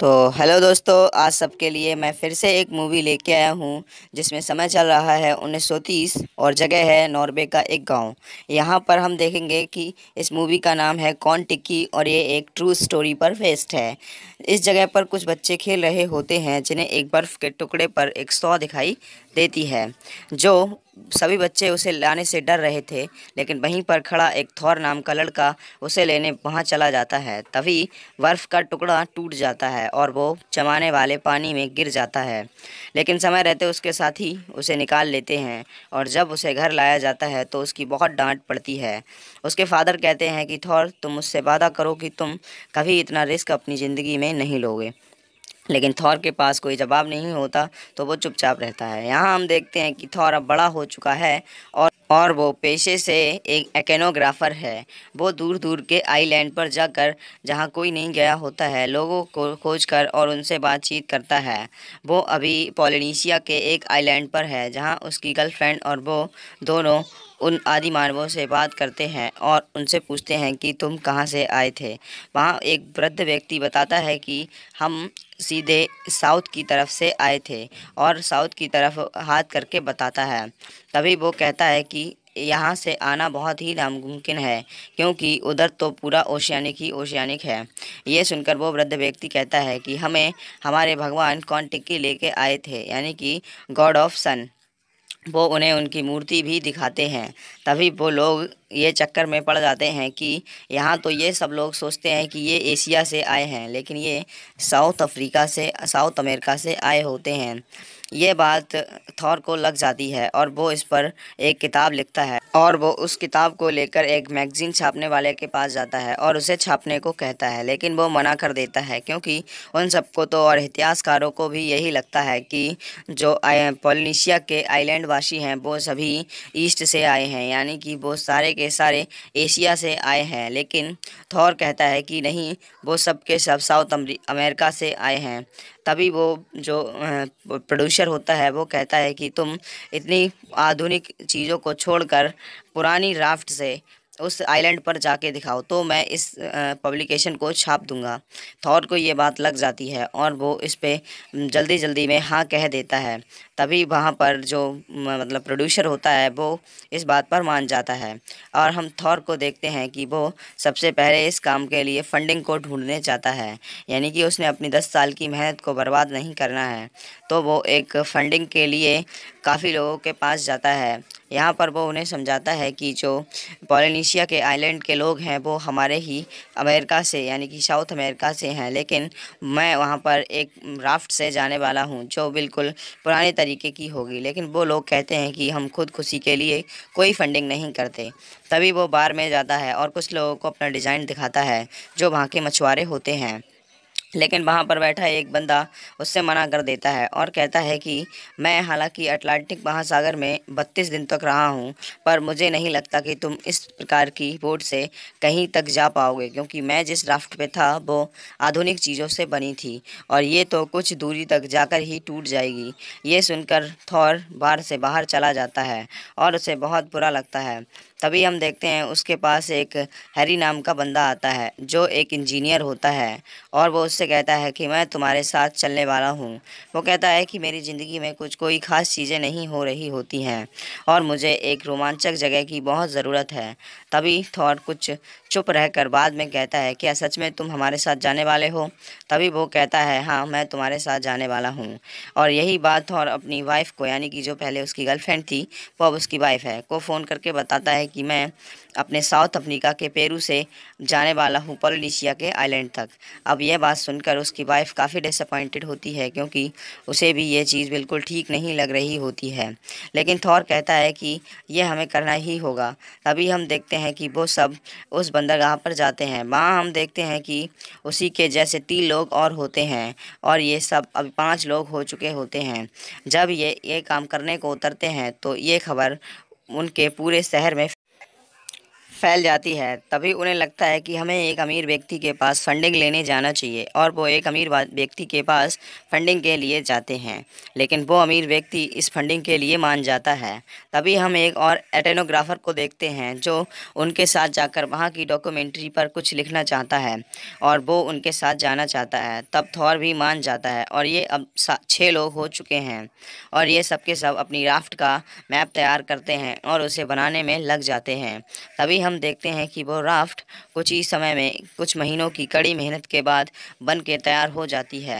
तो हेलो दोस्तों आज सबके लिए मैं फिर से एक मूवी लेके आया हूँ जिसमें समय चल रहा है 1930 और जगह है नॉर्वे का एक गांव यहाँ पर हम देखेंगे कि इस मूवी का नाम है कौन टिक्की और ये एक ट्रू स्टोरी पर फेस्ट है इस जगह पर कुछ बच्चे खेल रहे होते हैं जिन्हें एक बर्फ़ के टुकड़े पर एक सौ दिखाई देती है जो सभी बच्चे उसे लाने से डर रहे थे लेकिन वहीं पर खड़ा एक थौर नाम का लड़का उसे लेने वहाँ चला जाता है तभी बर्फ़ का टुकड़ा टूट जाता है और वो चमाने वाले पानी में गिर जाता है लेकिन समय रहते उसके साथी उसे निकाल लेते हैं और जब उसे घर लाया जाता है तो उसकी बहुत डांट पड़ती है उसके फादर कहते हैं कि थौर तुम उससे वादा करो कि तुम कभी इतना रिस्क अपनी ज़िंदगी में नहीं लोगे लेकिन थौर के पास कोई जवाब नहीं होता तो वो चुपचाप रहता है यहाँ हम देखते हैं कि थौर अब बड़ा हो चुका है और और वो पेशे से एक एकेनोग्राफ़र है वो दूर दूर के आइलैंड पर जाकर जहाँ कोई नहीं गया होता है लोगों को खोज कर और उनसे बातचीत करता है वो अभी पोलिनीशिया के एक आइलैंड पर है जहाँ उसकी गर्लफ्रेंड और वो दोनों उन आदि मानवों से बात करते हैं और उनसे पूछते हैं कि तुम कहाँ से आए थे वहाँ एक वृद्ध व्यक्ति बताता है कि हम सीधे साउथ की तरफ से आए थे और साउथ की तरफ हाथ करके बताता है तभी वो कहता है कि यहाँ से आना बहुत ही नामुमकिन है क्योंकि उधर तो पूरा ओशियानिक ही ओशियानिक है ये सुनकर वो वृद्ध व्यक्ति कहता है कि हमें हमारे भगवान कौन टिक्की लेके आए थे यानी कि गॉड ऑफ सन वो उन्हें उनकी मूर्ति भी दिखाते हैं तभी वो लोग ये चक्कर में पड़ जाते हैं कि यहाँ तो ये सब लोग सोचते हैं कि ये एशिया से आए हैं लेकिन ये साउथ अफ्रीका से साउथ अमेरिका से आए होते हैं ये बात थॉर को लग जाती है और वो इस पर एक किताब लिखता है और वो उस किताब को लेकर एक मैगजीन छापने वाले के पास जाता है और उसे छापने को कहता है लेकिन वो मना कर देता है क्योंकि उन सबको तो और इतिहासकारों को भी यही लगता है कि जो पोलिनीशिया के आइलैंड वासी हैं वो सभी ईस्ट से आए हैं यानी कि वो सारे के सारे एशिया से आए हैं लेकिन थौर कहता है कि नहीं वो सब के सब साउथ अमेरिका से आए हैं तभी वो जो प्रोड्यूसर होता है वो कहता है कि तुम इतनी आधुनिक चीज़ों को छोड़कर पुरानी राफ्ट से उस आइलैंड पर जाके दिखाओ तो मैं इस पब्लिकेशन को छाप दूंगा थॉर को ये बात लग जाती है और वो इस पर जल्दी जल्दी में हाँ कह देता है तभी वहाँ पर जो मतलब प्रोड्यूसर होता है वो इस बात पर मान जाता है और हम थॉर को देखते हैं कि वो सबसे पहले इस काम के लिए फंडिंग को ढूंढने जाता है यानी कि उसने अपनी दस साल की मेहनत को बर्बाद नहीं करना है तो वो एक फंडिंग के लिए काफ़ी लोगों के पास जाता है यहाँ पर वो उन्हें समझाता है कि जो पॉलिनीशिया के आइलैंड के लोग हैं वो हमारे ही अमेरिका से यानी कि साउथ अमेरिका से हैं लेकिन मैं वहाँ पर एक राफ्ट से जाने वाला हूँ जो बिल्कुल पुराने तरीके की होगी लेकिन वो लोग कहते हैं कि हम खुद खुशी के लिए कोई फंडिंग नहीं करते तभी वो बार में जाता है और कुछ लोगों को अपना डिज़ाइन दिखाता है जो वहाँ के मछुआरे होते हैं लेकिन वहाँ पर बैठा एक बंदा उससे मना कर देता है और कहता है कि मैं हालांकि अटलांटिक महासागर में 32 दिन तक रहा हूँ पर मुझे नहीं लगता कि तुम इस प्रकार की बोट से कहीं तक जा पाओगे क्योंकि मैं जिस राफ्ट पे था वो आधुनिक चीज़ों से बनी थी और ये तो कुछ दूरी तक जाकर ही टूट जाएगी ये सुनकर थौर बाढ़ से बाहर चला जाता है और उसे बहुत बुरा लगता है तभी हम देखते हैं उसके पास एक हैरी नाम का बंदा आता है जो एक इंजीनियर होता है और वो उससे कहता है कि मैं तुम्हारे साथ चलने वाला हूँ वो कहता है कि मेरी ज़िंदगी में कुछ कोई ख़ास चीज़ें नहीं हो रही होती हैं और मुझे एक रोमांचक जगह की बहुत ज़रूरत है तभी थॉट कुछ चुप रहकर बाद में कहता है क्या सच में तुम हमारे साथ जाने वाले हो तभी वो कहता है हाँ मैं तुम्हारे साथ जाने वाला हूँ और यही बात थॉर अपनी वाइफ को यानी कि जो पहले उसकी गर्लफ्रेंड थी वो अब उसकी वाइफ है को फ़ोन करके बताता है कि मैं अपने साउथ अफ्रीका के पेरू से जाने वाला हूँ पोलिनीशिया के आइलैंड तक अब यह बात सुनकर उसकी वाइफ काफ़ी डिसअपॉइंटेड होती है क्योंकि उसे भी यह चीज़ बिल्कुल ठीक नहीं लग रही होती है लेकिन थौर कहता है कि यह हमें करना ही होगा तभी हम देखते हैं कि वो सब उस बंदरगाह पर जाते हैं वहाँ हम देखते हैं कि उसी के जैसे तीन लोग और होते हैं और ये सब अब पाँच लोग हो चुके होते हैं जब ये ये काम करने को उतरते हैं तो ये खबर उनके पूरे शहर में फैल जाती है तभी उन्हें लगता है कि हमें एक अमीर व्यक्ति के पास फंडिंग लेने जाना चाहिए और वो एक अमीर व्यक्ति के पास फंडिंग के लिए जाते हैं लेकिन वो अमीर व्यक्ति इस फंडिंग के लिए मान जाता है तभी हम एक और एटेनोग्राफर को देखते हैं जो उनके साथ जाकर वहाँ की डॉक्यूमेंट्री पर कुछ लिखना चाहता है और वो उनके साथ जाना चाहता है तब थौर भी मान जाता है और ये अब छः लोग हो चुके हैं और ये सबके सब अपनी राफ्ट का मैप तैयार करते हैं और उसे बनाने में लग जाते हैं तभी हम हम देखते हैं कि वो राफ्ट कुछ ही समय में कुछ महीनों की कड़ी मेहनत के बाद बन के तैयार हो जाती है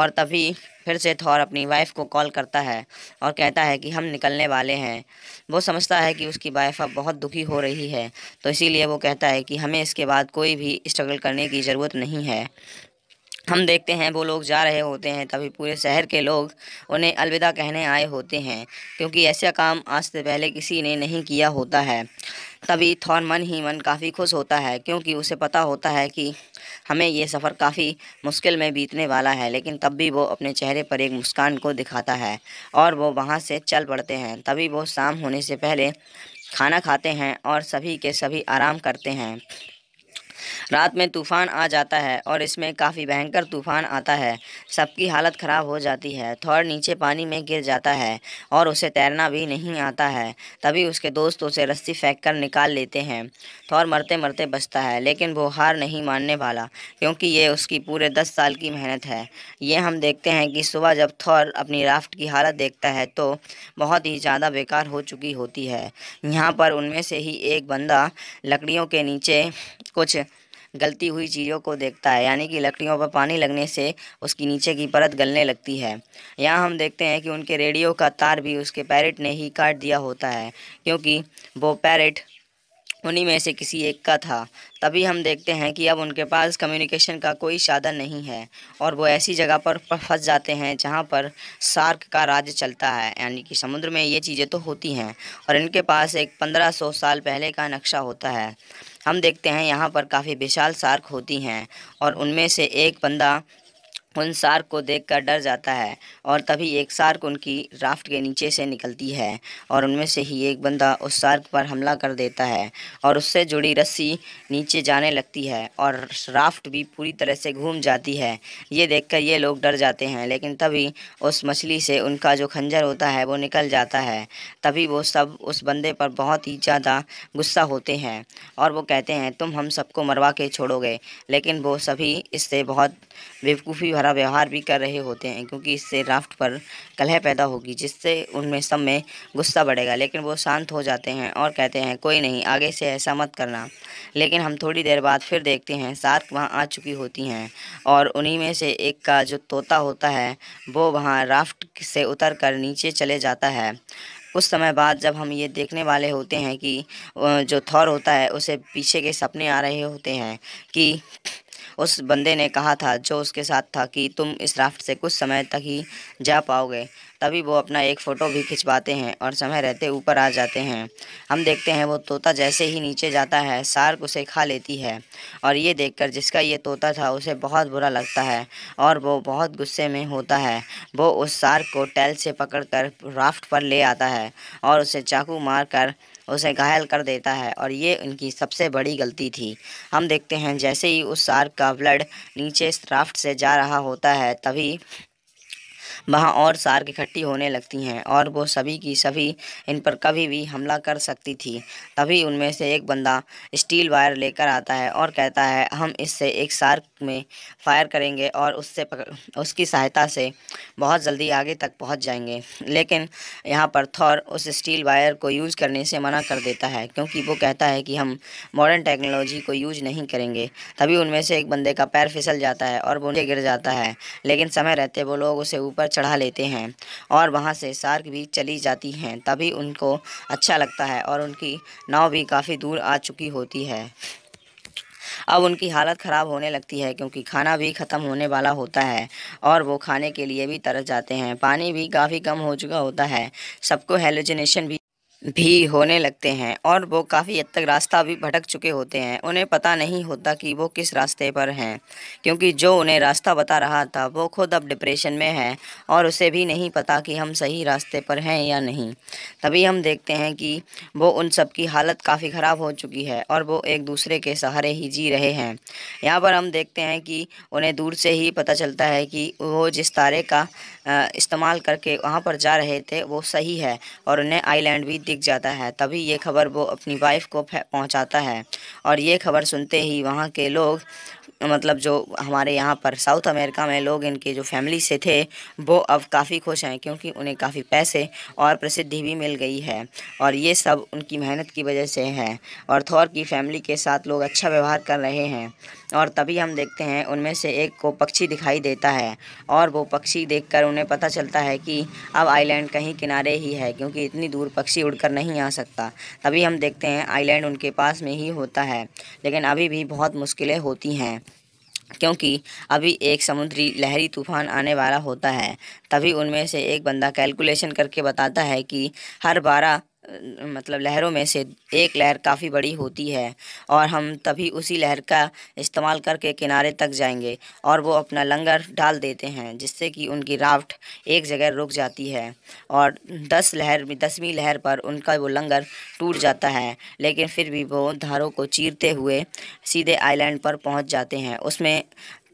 और तभी फिर से थौर अपनी वाइफ को कॉल करता है और कहता है कि हम निकलने वाले हैं वो समझता है कि उसकी वाइफ अब बहुत दुखी हो रही है तो इसीलिए वो कहता है कि हमें इसके बाद कोई भी स्ट्रगल करने की ज़रूरत नहीं है हम देखते हैं वो लोग जा रहे होते हैं तभी पूरे शहर के लोग उन्हें अलविदा कहने आए होते हैं क्योंकि ऐसा काम आज से पहले किसी ने नहीं किया होता है तभी थॉन मन ही मन काफ़ी खुश होता है क्योंकि उसे पता होता है कि हमें यह सफ़र काफ़ी मुश्किल में बीतने वाला है लेकिन तब भी वो अपने चेहरे पर एक मुस्कान को दिखाता है और वो वहाँ से चल पड़ते हैं तभी वो शाम होने से पहले खाना खाते हैं और सभी के सभी आराम करते हैं रात में तूफान आ जाता है और इसमें काफ़ी भयंकर तूफान आता है सबकी हालत ख़राब हो जाती है थौर नीचे पानी में गिर जाता है और उसे तैरना भी नहीं आता है तभी उसके दोस्त उसे रस्सी फेंक कर निकाल लेते हैं थौर मरते मरते बचता है लेकिन वो हार नहीं मानने वाला क्योंकि ये उसकी पूरे दस साल की मेहनत है ये हम देखते हैं कि सुबह जब थौर अपनी राफ्ट की हालत देखता है तो बहुत ही ज़्यादा बेकार हो चुकी होती है यहाँ पर उनमें से ही एक बंदा लकड़ियों के नीचे कुछ गलती हुई चीज़ों को देखता है यानी कि लकड़ियों पर पानी लगने से उसकी नीचे की परत गलने लगती है यहाँ हम देखते हैं कि उनके रेडियो का तार भी उसके पैरेट ने ही काट दिया होता है क्योंकि वो पैरेट उन्हीं में से किसी एक का था तभी हम देखते हैं कि अब उनके पास कम्युनिकेशन का कोई साधन नहीं है और वो ऐसी जगह पर फंस जाते हैं जहाँ पर सार्क का राज चलता है यानी कि समुद्र में ये चीज़ें तो होती हैं और इनके पास एक पंद्रह सौ साल पहले का नक्शा होता है हम देखते हैं यहाँ पर काफ़ी विशाल सार्क होती हैं और उनमें से एक बंदा उन शार्क को देखकर डर जाता है और तभी एक शार्क उनकी राफ्ट के नीचे से निकलती है और उनमें से ही एक बंदा उस शार्क पर हमला कर देता है और उससे जुड़ी रस्सी नीचे जाने लगती है और राफ्ट भी पूरी तरह से घूम जाती है ये देखकर ये लोग डर जाते हैं लेकिन तभी उस मछली से उनका जो खंजर होता है वो निकल जाता है तभी वो सब उस बंदे पर बहुत ही ज़्यादा गुस्सा होते हैं और वो कहते हैं तुम हम सबको मरवा के छोड़ोगे लेकिन वो सभी इससे बहुत बेवकूफ़ी भरा तरह व्यवहार भी कर रहे होते हैं क्योंकि इससे राफ्ट पर कलह पैदा होगी जिससे उनमें सब में गुस्सा बढ़ेगा लेकिन वो शांत हो जाते हैं और कहते हैं कोई नहीं आगे से ऐसा मत करना लेकिन हम थोड़ी देर बाद फिर देखते हैं सार्क वहाँ आ चुकी होती हैं और उन्हीं में से एक का जो तोता होता है वो वहाँ राफ्ट से उतर कर नीचे चले जाता है कुछ समय बाद जब हम ये देखने वाले होते हैं कि जो थौर होता है उसे पीछे के सपने आ रहे होते हैं कि उस बंदे ने कहा था जो उसके साथ था कि तुम इस राफ्ट से कुछ समय तक ही जा पाओगे तभी वो अपना एक फ़ोटो भी खिंचवाते हैं और समय रहते ऊपर आ जाते हैं हम देखते हैं वो तोता जैसे ही नीचे जाता है सार्क उसे खा लेती है और ये देखकर जिसका ये तोता था उसे बहुत बुरा लगता है और वो बहुत गुस्से में होता है वो उस सार्क को टैल से पकड़कर राफ्ट पर ले आता है और उसे चाकू मार कर उसे घायल कर देता है और ये उनकी सबसे बड़ी गलती थी हम देखते हैं जैसे ही उस शार्क का ब्लड नीचे राफ्ट से जा रहा होता है तभी वहाँ और सार्क इकट्ठी होने लगती हैं और वो सभी की सभी इन पर कभी भी हमला कर सकती थी तभी उनमें से एक बंदा स्टील वायर लेकर आता है और कहता है हम इससे एक सार्क में फायर करेंगे और उससे पकड़ उसकी सहायता से बहुत जल्दी आगे तक पहुंच जाएंगे लेकिन यहाँ पर थॉर उस स्टील वायर को यूज़ करने से मना कर देता है क्योंकि वो कहता है कि हम मॉडर्न टेक्नोलॉजी को यूज नहीं करेंगे तभी उनमें से एक बंदे का पैर फिसल जाता है और वो नीचे गिर जाता है लेकिन समय रहते वो लोग उसे ऊपर चढ़ा लेते हैं और वहाँ से सार्क भी चली जाती हैं तभी उनको अच्छा लगता है और उनकी नाव भी काफ़ी दूर आ चुकी होती है अब उनकी हालत ख़राब होने लगती है क्योंकि खाना भी ख़त्म होने वाला होता है और वो खाने के लिए भी तरस जाते हैं पानी भी काफ़ी कम हो चुका होता है सबको हेलोजिनेशन भी भी होने लगते हैं और वो काफ़ी हद तक रास्ता भी भटक चुके होते हैं उन्हें पता नहीं होता कि वो किस रास्ते पर हैं क्योंकि जो उन्हें रास्ता बता रहा था वो खुद अब डिप्रेशन में है और उसे भी नहीं पता कि हम सही रास्ते पर हैं या नहीं तभी हम देखते हैं कि वो उन सब की हालत काफ़ी ख़राब हो चुकी है और वो एक दूसरे के सहारे ही जी रहे हैं यहाँ पर हम देखते हैं कि उन्हें दूर से ही पता चलता है कि वो जिस तारे का इस्तेमाल करके वहाँ पर जा रहे थे वो सही है और उन्हें आइलैंड भी दिख जाता है तभी ये खबर वो अपनी वाइफ को पहुँचाता है और ये खबर सुनते ही वहाँ के लोग मतलब जो हमारे यहाँ पर साउथ अमेरिका में लोग इनके जो फैमिली से थे वो अब काफ़ी खुश हैं क्योंकि उन्हें काफ़ी पैसे और प्रसिद्धि भी मिल गई है और ये सब उनकी मेहनत की वजह से है और थौर की फैमिली के साथ लोग अच्छा व्यवहार कर रहे हैं और तभी हम देखते हैं उनमें से एक को पक्षी दिखाई देता है और वो पक्षी देखकर उन्हें पता चलता है कि अब आइलैंड कहीं किनारे ही है क्योंकि इतनी दूर पक्षी उड़कर नहीं आ सकता तभी हम देखते हैं आइलैंड उनके पास में ही होता है लेकिन अभी भी बहुत मुश्किलें होती हैं क्योंकि अभी एक समुद्री लहरी तूफान आने वाला होता है तभी उनमें से एक बंदा कैलकुलेशन करके बताता है कि हर बारह मतलब लहरों में से एक लहर काफ़ी बड़ी होती है और हम तभी उसी लहर का इस्तेमाल करके किनारे तक जाएंगे और वो अपना लंगर डाल देते हैं जिससे कि उनकी राफ्ट एक जगह रुक जाती है और दस लहर दसवीं लहर पर उनका वो लंगर टूट जाता है लेकिन फिर भी वो धारों को चीरते हुए सीधे आइलैंड पर पहुंच जाते हैं उसमें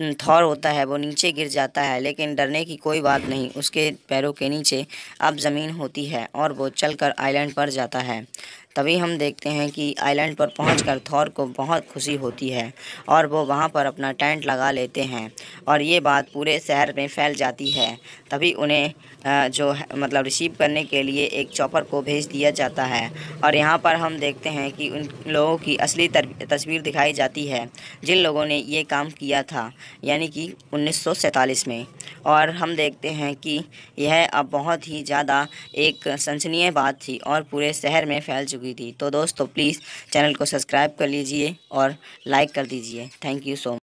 हम्म, थौर होता है वो नीचे गिर जाता है लेकिन डरने की कोई बात नहीं उसके पैरों के नीचे अब ज़मीन होती है और वो चलकर आइलैंड पर जाता है तभी हम देखते हैं कि आइलैंड पर पहुंचकर थॉर को बहुत खुशी होती है और वो वहाँ पर अपना टेंट लगा लेते हैं और ये बात पूरे शहर में फैल जाती है तभी उन्हें जो मतलब रिसीव करने के लिए एक चॉपर को भेज दिया जाता है और यहाँ पर हम देखते हैं कि उन लोगों की असली तस्वीर दिखाई जाती है जिन लोगों ने ये काम किया था यानी कि उन्नीस में और हम देखते हैं कि यह अब बहुत ही ज़्यादा एक सनसनीय बात थी और पूरे शहर में फैल चुकी हुई थी तो दोस्तों प्लीज़ चैनल को सब्सक्राइब कर लीजिए और लाइक कर दीजिए थैंक यू सो मच